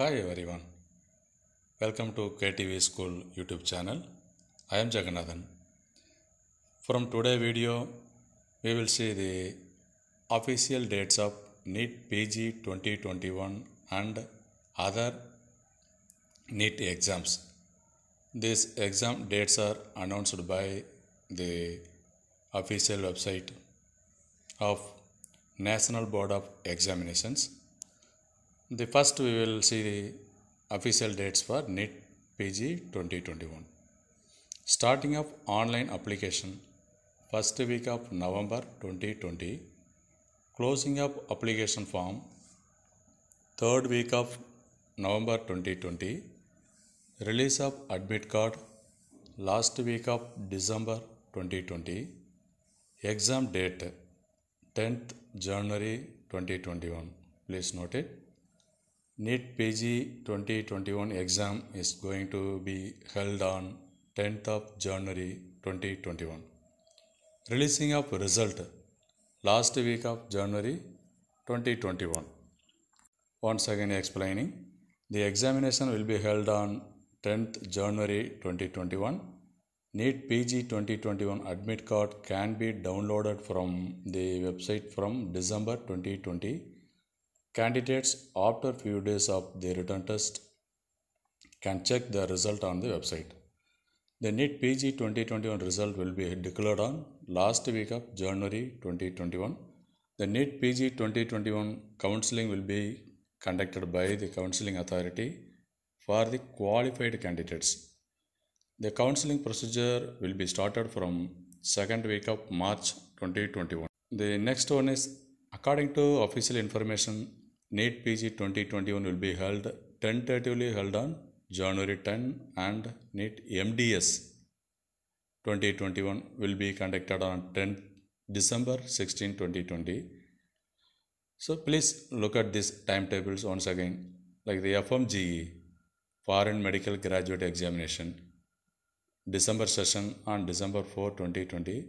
Hi everyone. Welcome to KTV School YouTube channel. I am Jagannathan. From today video, we will see the official dates of NEET PG 2021 and other NEET exams. These exam dates are announced by the official website of National Board of Examinations the first we will see the official dates for NEET PG 2021. Starting of online application first week of November 2020. Closing of application form third week of November 2020. Release of admit card last week of December 2020. Exam date 10th January 2021. Please note it. NEET PG 2021 exam is going to be held on 10th of January 2021. Releasing of result last week of January 2021. Once again explaining, the examination will be held on 10th January 2021. NEET PG 2021 admit card can be downloaded from the website from December 2020 Candidates, after few days of the written test, can check the result on the website. The NET PG 2021 result will be declared on last week of January 2021. The NET PG 2021 counseling will be conducted by the counseling authority for the qualified candidates. The counseling procedure will be started from second week of March 2021. The next one is according to official information NEET PG 2021 will be held tentatively held on January 10 and NEET MDS 2021 will be conducted on 10 December 16 2020. So please look at these timetables once again like the FMGE Foreign Medical Graduate Examination December session on December 4 2020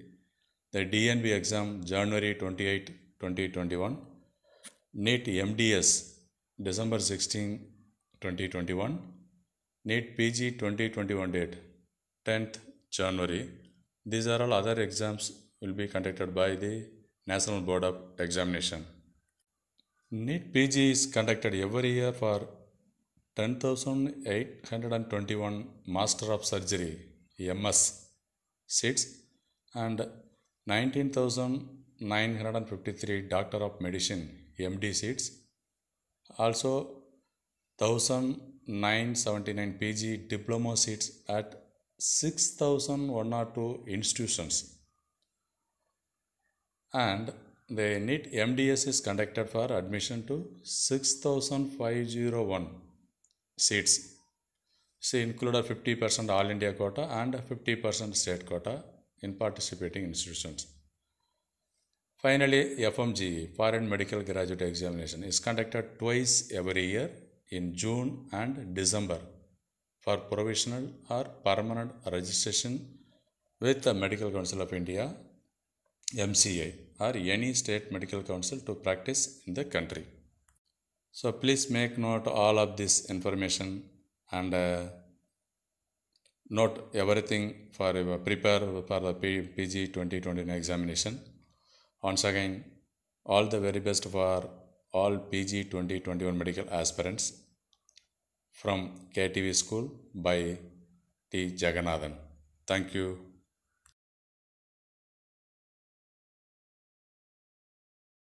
the DNB exam January 28 2021 NEET MDS December 16, 2021, NEET PG 2021 date 10th January. These are all other exams will be conducted by the National Board of Examination. NEET PG is conducted every year for 10,821 Master of Surgery MS seats and 19,953 Doctor of Medicine MD seats. Also, 1979 PG diploma seats at 6102 institutions. And the NEET MDS is conducted for admission to 6501 seats. See, included 50% All India quota and 50% state quota in participating institutions. Finally, FMG, Foreign Medical Graduate Examination, is conducted twice every year in June and December for provisional or permanent registration with the Medical Council of India, MCA, or any state medical council to practice in the country. So please make note all of this information and uh, note everything for uh, prepare for the PG 2029 examination. Once again, all the very best for all PG 2021 medical aspirants from KTV School by T. Jagannathan. Thank you.